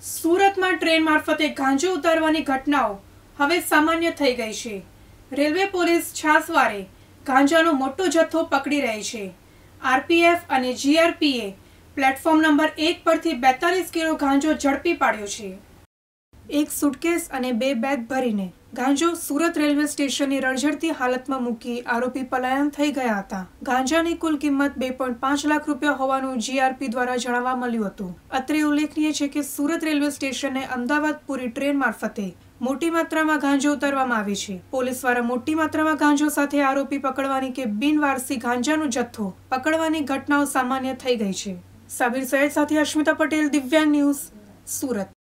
સુરતમાં ટ્રેન મારફતે ગાંજો ઉતારવાની ઘટનાઓ હવે સામાન્ય થઈ ગઈ છે રેલવે પોલીસ છાસવારે ગાંજાનો મોટો જથ્થો પકડી રહી છે આરપીએફ અને જીઆરપીએ પ્લેટફોર્મ નંબર એક પરથી બેતાલીસ કિલો ગાંજો ઝડપી પાડ્યો છે એક સુટકેસ અને બે બેગ ભરીને ગાંજો સુરત રેલવે સ્ટેશનની રણઝડતી હાલતમાં મૂકી આરોપી પલાયન થઈ ગયા હતા ગાંજાની કુલ કિંમત બે પોઈન્ટ પાંચ લાખ રૂપિયા હોવાનું જીઆરપી દ્વારા જણાવવા મળ્યું હતું અત્રે ઉલ્લેખનીય છે કે સુરત રેલવે સ્ટેશને અમદાવાદ પૂરી ટ્રેન મારફતે મોટી માત્રામાં ગાંજો ઉતારવામાં આવી છે પોલીસ દ્વારા મોટી માત્રામાં ગાંજો સાથે આરોપી પકડવાની કે બિનવારસી ગાંજાનો જથ્થો પકડવાની ઘટનાઓ સામાન્ય થઈ ગઈ છે સાબિર સૈયદ સાથે અશ્મિતા પટેલ દિવ્યાંગ ન્યૂઝ સુરત